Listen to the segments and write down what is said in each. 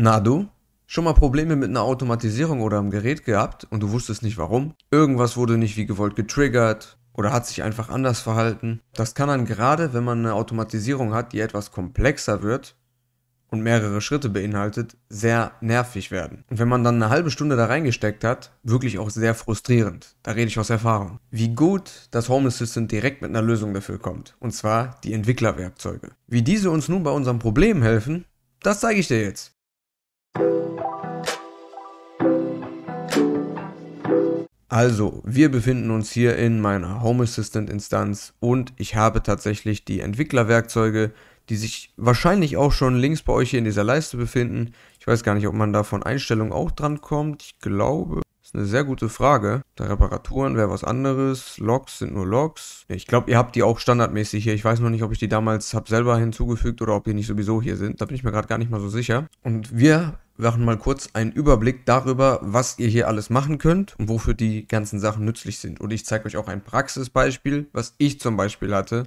Na du? Schon mal Probleme mit einer Automatisierung oder einem Gerät gehabt und du wusstest nicht warum? Irgendwas wurde nicht wie gewollt getriggert oder hat sich einfach anders verhalten. Das kann dann gerade, wenn man eine Automatisierung hat, die etwas komplexer wird und mehrere Schritte beinhaltet, sehr nervig werden. Und wenn man dann eine halbe Stunde da reingesteckt hat, wirklich auch sehr frustrierend. Da rede ich aus Erfahrung. Wie gut das Home Assistant direkt mit einer Lösung dafür kommt. Und zwar die Entwicklerwerkzeuge. Wie diese uns nun bei unserem Problem helfen, das zeige ich dir jetzt. Also, wir befinden uns hier in meiner Home Assistant Instanz und ich habe tatsächlich die Entwicklerwerkzeuge, die sich wahrscheinlich auch schon links bei euch hier in dieser Leiste befinden. Ich weiß gar nicht, ob man da von Einstellungen auch dran kommt. Ich glaube, das ist eine sehr gute Frage. Da Reparaturen wäre was anderes. Logs sind nur Logs. Ich glaube, ihr habt die auch standardmäßig hier. Ich weiß noch nicht, ob ich die damals habe selber hinzugefügt oder ob die nicht sowieso hier sind. Da bin ich mir gerade gar nicht mal so sicher. Und wir wir machen mal kurz einen Überblick darüber, was ihr hier alles machen könnt und wofür die ganzen Sachen nützlich sind. Und ich zeige euch auch ein Praxisbeispiel, was ich zum Beispiel hatte,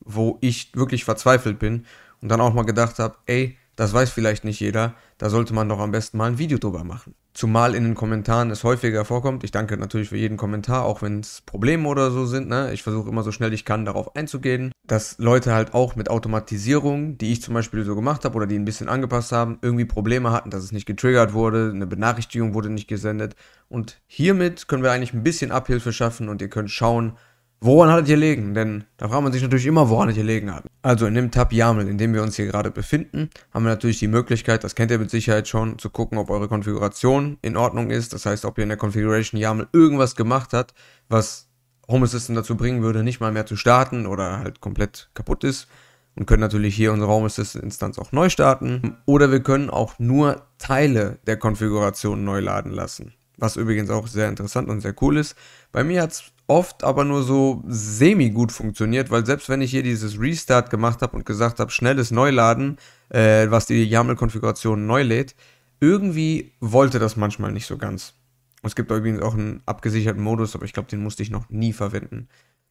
wo ich wirklich verzweifelt bin und dann auch mal gedacht habe, ey, das weiß vielleicht nicht jeder, da sollte man doch am besten mal ein Video drüber machen. Zumal in den Kommentaren es häufiger vorkommt. Ich danke natürlich für jeden Kommentar, auch wenn es Probleme oder so sind. Ne? Ich versuche immer so schnell ich kann darauf einzugehen, dass Leute halt auch mit Automatisierung, die ich zum Beispiel so gemacht habe oder die ein bisschen angepasst haben, irgendwie Probleme hatten, dass es nicht getriggert wurde, eine Benachrichtigung wurde nicht gesendet. Und hiermit können wir eigentlich ein bisschen Abhilfe schaffen und ihr könnt schauen, Woran hat es gelegen? Denn da fragt man sich natürlich immer, woran es gelegen hat. Also in dem Tab YAML, in dem wir uns hier gerade befinden, haben wir natürlich die Möglichkeit, das kennt ihr mit Sicherheit schon, zu gucken, ob eure Konfiguration in Ordnung ist. Das heißt, ob ihr in der Configuration YAML irgendwas gemacht habt, was Home Assistant dazu bringen würde, nicht mal mehr zu starten oder halt komplett kaputt ist. Und können natürlich hier unsere Home Assistant Instanz auch neu starten. Oder wir können auch nur Teile der Konfiguration neu laden lassen. Was übrigens auch sehr interessant und sehr cool ist. Bei mir hat es oft aber nur so semi gut funktioniert, weil selbst wenn ich hier dieses Restart gemacht habe und gesagt habe, schnelles Neuladen, äh, was die YAML-Konfiguration neu lädt, irgendwie wollte das manchmal nicht so ganz. Es gibt übrigens auch einen abgesicherten Modus, aber ich glaube, den musste ich noch nie verwenden.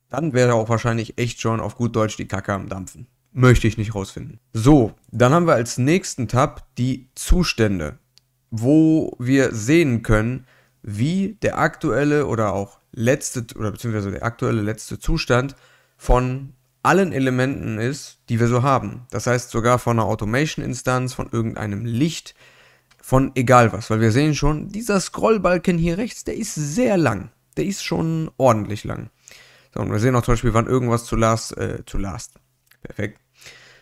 Dann wäre auch wahrscheinlich echt schon auf gut Deutsch die Kacke am Dampfen. Möchte ich nicht rausfinden. So, dann haben wir als nächsten Tab die Zustände, wo wir sehen können, wie der aktuelle oder auch letzte oder beziehungsweise der aktuelle letzte Zustand von allen Elementen ist, die wir so haben. Das heißt sogar von einer Automation-Instanz, von irgendeinem Licht, von egal was. Weil wir sehen schon, dieser Scrollbalken hier rechts, der ist sehr lang. Der ist schon ordentlich lang. So, und wir sehen auch zum Beispiel, wann irgendwas zu last, äh, zu last, perfekt,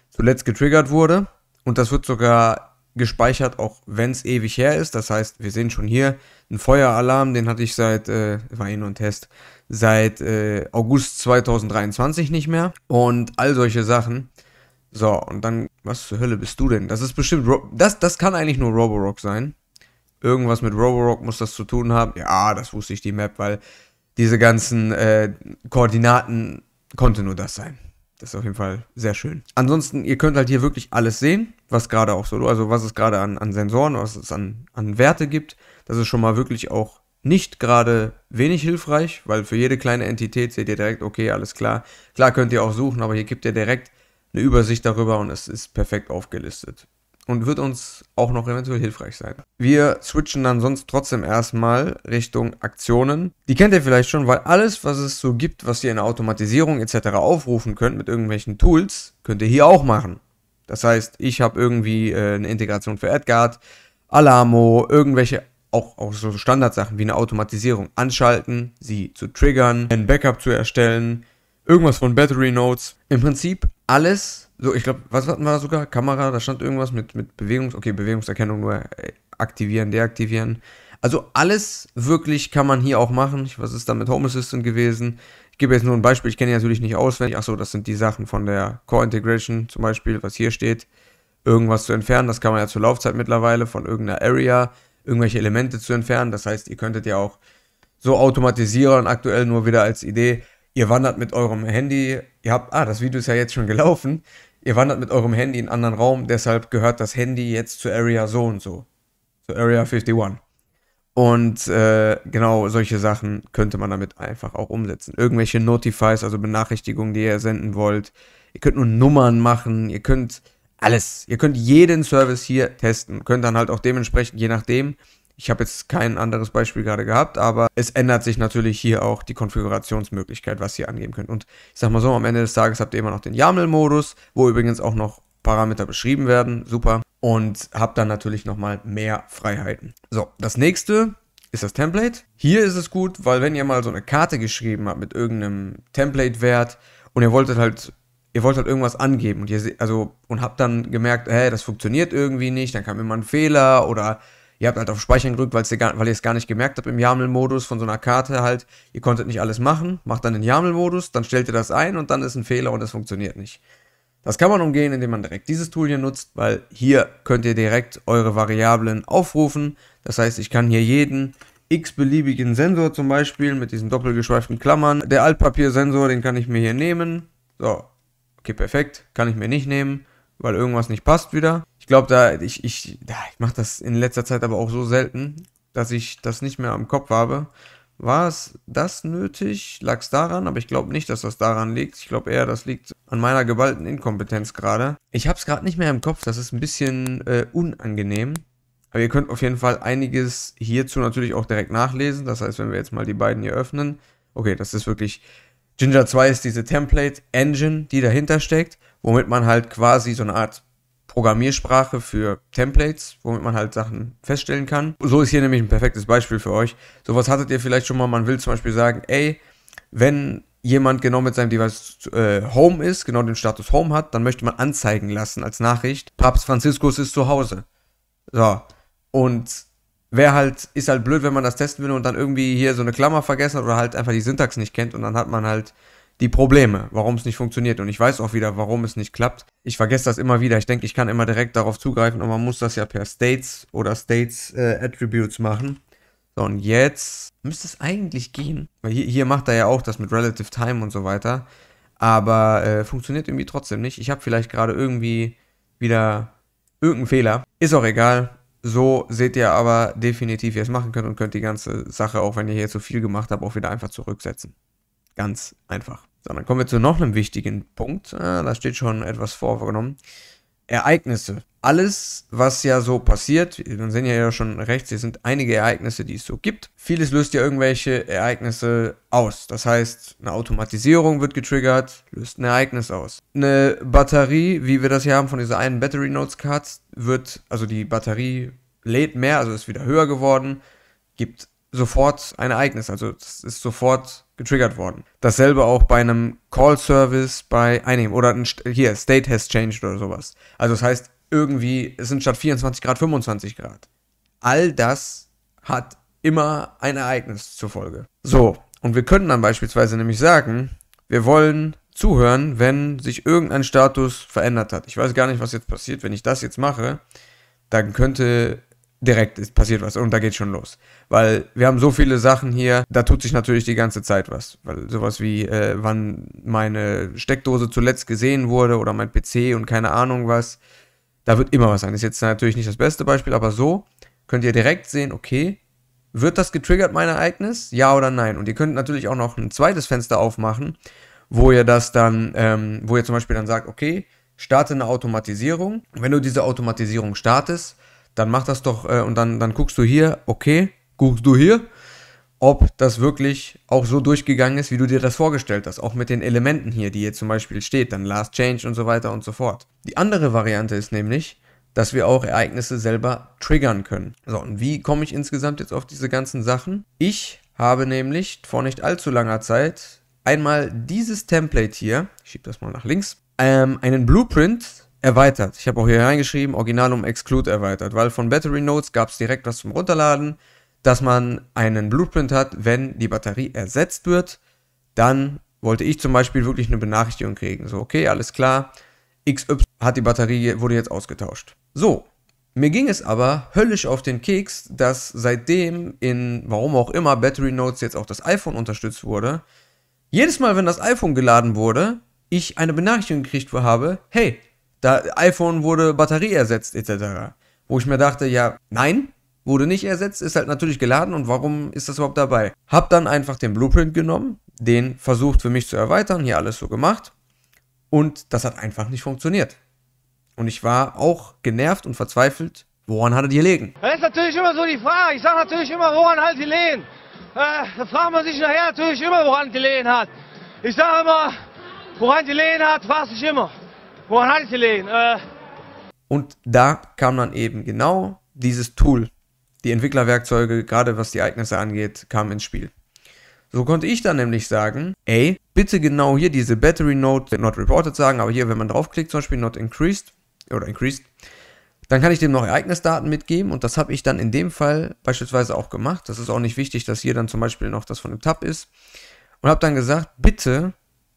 zuletzt getriggert wurde. Und das wird sogar gespeichert, auch wenn es ewig her ist. Das heißt, wir sehen schon hier einen Feueralarm, den hatte ich seit, äh, war eh nur ein Test, seit äh, August 2023 nicht mehr und all solche Sachen. So, und dann, was zur Hölle bist du denn? Das ist bestimmt, Ro das, das kann eigentlich nur Roborock sein. Irgendwas mit Roborock muss das zu tun haben. Ja, das wusste ich, die Map, weil diese ganzen äh, Koordinaten konnte nur das sein das ist auf jeden Fall sehr schön. Ansonsten, ihr könnt halt hier wirklich alles sehen, was gerade auch so, also was es gerade an, an Sensoren, was es an, an Werte gibt. Das ist schon mal wirklich auch nicht gerade wenig hilfreich, weil für jede kleine Entität seht ihr direkt, okay, alles klar. Klar könnt ihr auch suchen, aber hier gibt ihr direkt eine Übersicht darüber und es ist perfekt aufgelistet und wird uns auch noch eventuell hilfreich sein. Wir switchen dann sonst trotzdem erstmal Richtung Aktionen. Die kennt ihr vielleicht schon, weil alles, was es so gibt, was ihr in der Automatisierung etc. aufrufen könnt mit irgendwelchen Tools, könnt ihr hier auch machen. Das heißt, ich habe irgendwie äh, eine Integration für Edgard, Alamo, irgendwelche auch, auch so Standardsachen wie eine Automatisierung anschalten, sie zu triggern, ein Backup zu erstellen, irgendwas von Battery Notes. Im Prinzip alles, so, ich glaube, was hatten wir sogar? Kamera, da stand irgendwas mit, mit Bewegungs-, okay, Bewegungserkennung nur aktivieren, deaktivieren. Also alles wirklich kann man hier auch machen. Was ist da mit Home Assistant gewesen? Ich gebe jetzt nur ein Beispiel, ich kenne die natürlich nicht auswendig. Achso, das sind die Sachen von der Core Integration zum Beispiel, was hier steht. Irgendwas zu entfernen, das kann man ja zur Laufzeit mittlerweile von irgendeiner Area, irgendwelche Elemente zu entfernen. Das heißt, ihr könntet ja auch so automatisieren, aktuell nur wieder als Idee, ihr wandert mit eurem Handy, ihr habt, ah, das Video ist ja jetzt schon gelaufen, ihr wandert mit eurem Handy in einen anderen Raum, deshalb gehört das Handy jetzt zu Area so und so. Zu Area 51. Und äh, genau solche Sachen könnte man damit einfach auch umsetzen. Irgendwelche Notifies, also Benachrichtigungen, die ihr senden wollt. Ihr könnt nur Nummern machen, ihr könnt alles. Ihr könnt jeden Service hier testen. Könnt dann halt auch dementsprechend, je nachdem, ich habe jetzt kein anderes Beispiel gerade gehabt, aber es ändert sich natürlich hier auch die Konfigurationsmöglichkeit, was ihr angeben könnt. Und ich sag mal so, am Ende des Tages habt ihr immer noch den YAML-Modus, wo übrigens auch noch Parameter beschrieben werden. Super. Und habt dann natürlich nochmal mehr Freiheiten. So, das nächste ist das Template. Hier ist es gut, weil wenn ihr mal so eine Karte geschrieben habt mit irgendeinem Template-Wert und ihr wolltet halt ihr wollt halt irgendwas angeben und ihr also und habt dann gemerkt, hey, das funktioniert irgendwie nicht, dann kam immer ein Fehler oder Ihr habt halt auf Speichern gedrückt, ihr gar, weil ihr es gar nicht gemerkt habt im YAML-Modus von so einer Karte halt. Ihr konntet nicht alles machen, macht dann den YAML-Modus, dann stellt ihr das ein und dann ist ein Fehler und es funktioniert nicht. Das kann man umgehen, indem man direkt dieses Tool hier nutzt, weil hier könnt ihr direkt eure Variablen aufrufen. Das heißt, ich kann hier jeden x-beliebigen Sensor zum Beispiel mit diesen doppelgeschweiften Klammern. Der Altpapier-Sensor, den kann ich mir hier nehmen. So, okay, perfekt, kann ich mir nicht nehmen weil irgendwas nicht passt wieder. Ich glaube, da ich, ich, ich mache das in letzter Zeit aber auch so selten, dass ich das nicht mehr am Kopf habe. War es das nötig? Lag es daran? Aber ich glaube nicht, dass das daran liegt. Ich glaube eher, das liegt an meiner geballten Inkompetenz gerade. Ich habe es gerade nicht mehr im Kopf. Das ist ein bisschen äh, unangenehm. Aber ihr könnt auf jeden Fall einiges hierzu natürlich auch direkt nachlesen. Das heißt, wenn wir jetzt mal die beiden hier öffnen. Okay, das ist wirklich... Ginger 2 ist diese Template-Engine, die dahinter steckt womit man halt quasi so eine Art Programmiersprache für Templates, womit man halt Sachen feststellen kann. So ist hier nämlich ein perfektes Beispiel für euch. Sowas hattet ihr vielleicht schon mal. Man will zum Beispiel sagen, ey, wenn jemand genau mit seinem Device äh, Home ist, genau den Status Home hat, dann möchte man anzeigen lassen als Nachricht, Papst Franziskus ist zu Hause. So. Und wäre halt, ist halt blöd, wenn man das testen will und dann irgendwie hier so eine Klammer vergessen hat oder halt einfach die Syntax nicht kennt und dann hat man halt die Probleme, warum es nicht funktioniert. Und ich weiß auch wieder, warum es nicht klappt. Ich vergesse das immer wieder. Ich denke, ich kann immer direkt darauf zugreifen und man muss das ja per States oder States äh, Attributes machen. So, und jetzt müsste es eigentlich gehen. Weil hier, hier macht er ja auch das mit Relative Time und so weiter. Aber äh, funktioniert irgendwie trotzdem nicht. Ich habe vielleicht gerade irgendwie wieder irgendeinen Fehler. Ist auch egal. So seht ihr aber definitiv, wie ihr es machen könnt und könnt die ganze Sache, auch wenn ihr hier zu viel gemacht habt, auch wieder einfach zurücksetzen. Ganz einfach. So, dann kommen wir zu noch einem wichtigen Punkt. Äh, da steht schon etwas vorgenommen. Ereignisse. Alles, was ja so passiert, wir sehen ja schon rechts, hier sind einige Ereignisse, die es so gibt. Vieles löst ja irgendwelche Ereignisse aus. Das heißt, eine Automatisierung wird getriggert, löst ein Ereignis aus. Eine Batterie, wie wir das hier haben von dieser einen Battery Notes Card, wird, also die Batterie lädt mehr, also ist wieder höher geworden, gibt sofort ein Ereignis, also es ist sofort getriggert worden. Dasselbe auch bei einem Call-Service bei einem oder ein, hier, State has changed oder sowas. Also das heißt, irgendwie, es sind statt 24 Grad 25 Grad. All das hat immer ein Ereignis zur Folge. So, und wir können dann beispielsweise nämlich sagen, wir wollen zuhören, wenn sich irgendein Status verändert hat. Ich weiß gar nicht, was jetzt passiert, wenn ich das jetzt mache. Dann könnte direkt ist passiert was und da geht schon los. Weil wir haben so viele Sachen hier, da tut sich natürlich die ganze Zeit was. Weil sowas wie, äh, wann meine Steckdose zuletzt gesehen wurde oder mein PC und keine Ahnung was, da wird immer was sein. Ist jetzt natürlich nicht das beste Beispiel, aber so könnt ihr direkt sehen, okay, wird das getriggert, mein Ereignis? Ja oder nein? Und ihr könnt natürlich auch noch ein zweites Fenster aufmachen, wo ihr das dann, ähm, wo ihr zum Beispiel dann sagt, okay, starte eine Automatisierung. wenn du diese Automatisierung startest, dann mach das doch äh, und dann, dann guckst du hier, okay, guckst du hier, ob das wirklich auch so durchgegangen ist, wie du dir das vorgestellt hast. Auch mit den Elementen hier, die hier zum Beispiel steht, dann Last Change und so weiter und so fort. Die andere Variante ist nämlich, dass wir auch Ereignisse selber triggern können. So, und wie komme ich insgesamt jetzt auf diese ganzen Sachen? Ich habe nämlich vor nicht allzu langer Zeit einmal dieses Template hier, ich schiebe das mal nach links, ähm, einen Blueprint erweitert. Ich habe auch hier reingeschrieben, Original um Exclude erweitert, weil von Battery Notes gab es direkt was zum Runterladen, dass man einen Blueprint hat, wenn die Batterie ersetzt wird, dann wollte ich zum Beispiel wirklich eine Benachrichtigung kriegen. So, okay, alles klar, XY hat die Batterie, wurde jetzt ausgetauscht. So, mir ging es aber höllisch auf den Keks, dass seitdem in, warum auch immer, Battery Notes jetzt auch das iPhone unterstützt wurde, jedes Mal, wenn das iPhone geladen wurde, ich eine Benachrichtigung gekriegt habe, hey, da iPhone wurde Batterie ersetzt, etc. Wo ich mir dachte, ja, nein, wurde nicht ersetzt, ist halt natürlich geladen und warum ist das überhaupt dabei? Hab dann einfach den Blueprint genommen, den versucht für mich zu erweitern, hier alles so gemacht und das hat einfach nicht funktioniert. Und ich war auch genervt und verzweifelt, woran hat er die gelegen? Das ist natürlich immer so die Frage, ich sage natürlich immer, woran halt die Lehen? Äh, da fragt man sich nachher natürlich immer, woran die Lehen hat. Ich sage immer, woran die Lehen hat, fragst dich immer. Woran hatte ich die Äh. Und da kam dann eben genau dieses Tool, die Entwicklerwerkzeuge, gerade was die Ereignisse angeht, kam ins Spiel. So konnte ich dann nämlich sagen, ey, bitte genau hier diese Battery Note, not reported sagen, aber hier, wenn man draufklickt, zum Beispiel not increased oder increased, dann kann ich dem noch Ereignisdaten mitgeben und das habe ich dann in dem Fall beispielsweise auch gemacht. Das ist auch nicht wichtig, dass hier dann zum Beispiel noch das von dem Tab ist. Und habe dann gesagt, bitte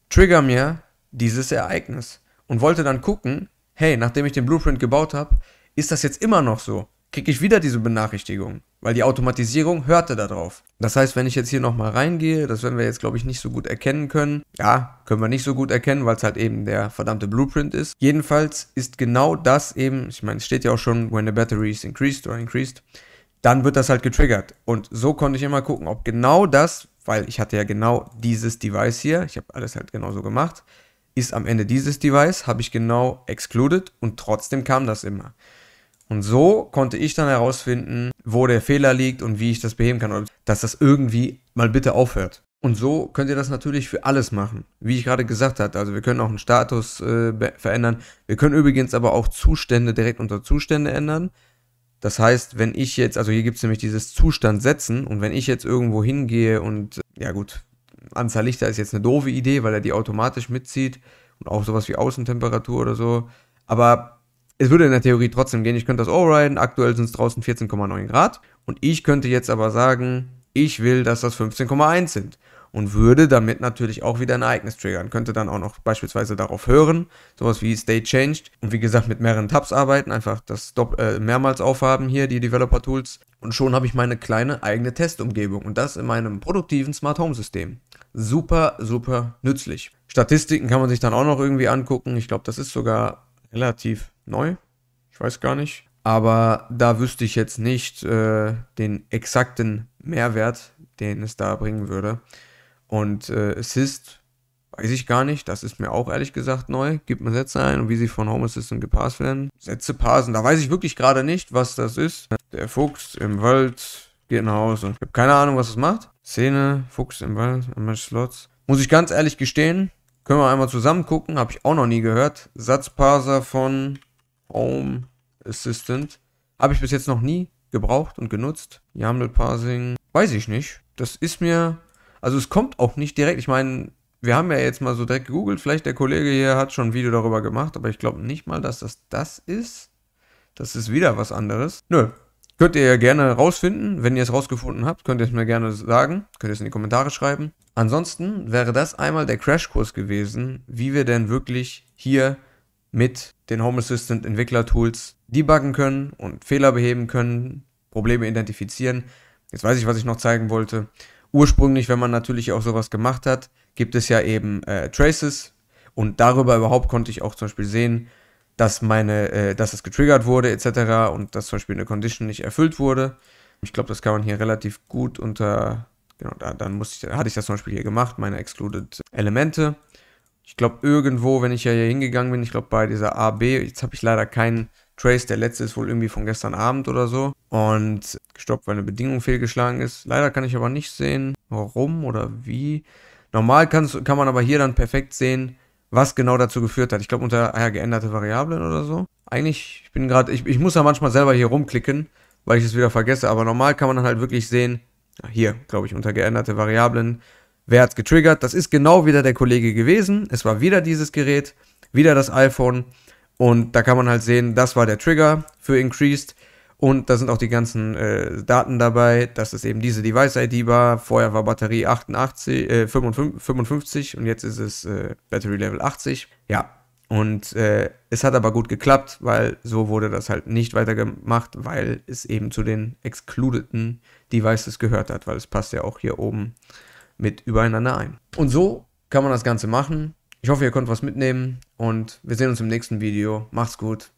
trigger mir dieses Ereignis und wollte dann gucken, hey, nachdem ich den Blueprint gebaut habe, ist das jetzt immer noch so? Kriege ich wieder diese Benachrichtigung, weil die Automatisierung hörte darauf. Das heißt, wenn ich jetzt hier nochmal reingehe, das werden wir jetzt, glaube ich, nicht so gut erkennen können. Ja, können wir nicht so gut erkennen, weil es halt eben der verdammte Blueprint ist. Jedenfalls ist genau das eben, ich meine, es steht ja auch schon, when the battery is increased or increased, dann wird das halt getriggert. Und so konnte ich immer gucken, ob genau das, weil ich hatte ja genau dieses Device hier, ich habe alles halt genauso gemacht, ist am Ende dieses Device, habe ich genau excluded und trotzdem kam das immer. Und so konnte ich dann herausfinden, wo der Fehler liegt und wie ich das beheben kann, oder dass das irgendwie mal bitte aufhört. Und so könnt ihr das natürlich für alles machen. Wie ich gerade gesagt hatte, also wir können auch einen Status äh, verändern. Wir können übrigens aber auch Zustände direkt unter Zustände ändern. Das heißt, wenn ich jetzt, also hier gibt es nämlich dieses Zustand setzen und wenn ich jetzt irgendwo hingehe und, ja gut, Anzahl Lichter ist jetzt eine doofe Idee, weil er die automatisch mitzieht und auch sowas wie Außentemperatur oder so. Aber es würde in der Theorie trotzdem gehen. Ich könnte das overriden. Aktuell sind es draußen 14,9 Grad. Und ich könnte jetzt aber sagen, ich will, dass das 15,1 sind. Und würde damit natürlich auch wieder ein Ereignis triggern. Könnte dann auch noch beispielsweise darauf hören. Sowas wie State Changed. Und wie gesagt, mit mehreren Tabs arbeiten. Einfach das Dopp äh, mehrmals aufhaben hier, die Developer Tools. Und schon habe ich meine kleine eigene Testumgebung. Und das in meinem produktiven Smart Home System super, super nützlich. Statistiken kann man sich dann auch noch irgendwie angucken. Ich glaube, das ist sogar relativ neu. Ich weiß gar nicht. Aber da wüsste ich jetzt nicht äh, den exakten Mehrwert, den es da bringen würde. Und äh, Assist weiß ich gar nicht. Das ist mir auch ehrlich gesagt neu. Gibt man Sätze ein und wie sie von Home Assistant gepasst werden. Sätze parsen, da weiß ich wirklich gerade nicht, was das ist. Der Fuchs im Wald geht nach Hause. Ich habe keine Ahnung, was es macht. Szene, Fuchs im Wald, einmal Slots. Muss ich ganz ehrlich gestehen, können wir einmal zusammen gucken, habe ich auch noch nie gehört. Satzparser von Home Assistant. Habe ich bis jetzt noch nie gebraucht und genutzt. YAML Parsing, weiß ich nicht. Das ist mir, also es kommt auch nicht direkt. Ich meine, wir haben ja jetzt mal so direkt gegoogelt. Vielleicht der Kollege hier hat schon ein Video darüber gemacht, aber ich glaube nicht mal, dass das das ist. Das ist wieder was anderes. Nö, Könnt ihr ja gerne rausfinden. Wenn ihr es rausgefunden habt, könnt ihr es mir gerne sagen. Könnt ihr es in die Kommentare schreiben. Ansonsten wäre das einmal der Crashkurs gewesen, wie wir denn wirklich hier mit den Home Assistant Entwickler Tools debuggen können und Fehler beheben können, Probleme identifizieren. Jetzt weiß ich, was ich noch zeigen wollte. Ursprünglich, wenn man natürlich auch sowas gemacht hat, gibt es ja eben äh, Traces und darüber überhaupt konnte ich auch zum Beispiel sehen, dass meine, äh, dass es getriggert wurde, etc. und dass zum Beispiel eine Condition nicht erfüllt wurde. Ich glaube, das kann man hier relativ gut unter, genau, da, dann musste ich, hatte ich das zum Beispiel hier gemacht, meine Excluded Elemente. Ich glaube, irgendwo, wenn ich ja hier hingegangen bin, ich glaube bei dieser AB, jetzt habe ich leider keinen Trace, der letzte ist wohl irgendwie von gestern Abend oder so. Und gestoppt, weil eine Bedingung fehlgeschlagen ist. Leider kann ich aber nicht sehen, warum oder wie. Normal kann man aber hier dann perfekt sehen, was genau dazu geführt hat. Ich glaube, unter ja, geänderte Variablen oder so. Eigentlich, ich bin gerade, ich, ich muss ja manchmal selber hier rumklicken, weil ich es wieder vergesse, aber normal kann man dann halt wirklich sehen, ah, hier, glaube ich, unter geänderte Variablen, wer hat getriggert. Das ist genau wieder der Kollege gewesen. Es war wieder dieses Gerät, wieder das iPhone. Und da kann man halt sehen, das war der Trigger für Increased. Und da sind auch die ganzen äh, Daten dabei, dass es eben diese Device-ID war. Vorher war Batterie 88, äh, 55, und jetzt ist es äh, Battery Level 80. Ja, und äh, es hat aber gut geklappt, weil so wurde das halt nicht weitergemacht, weil es eben zu den excludeden Devices gehört hat, weil es passt ja auch hier oben mit übereinander ein. Und so kann man das Ganze machen. Ich hoffe, ihr konntet was mitnehmen und wir sehen uns im nächsten Video. Macht's gut.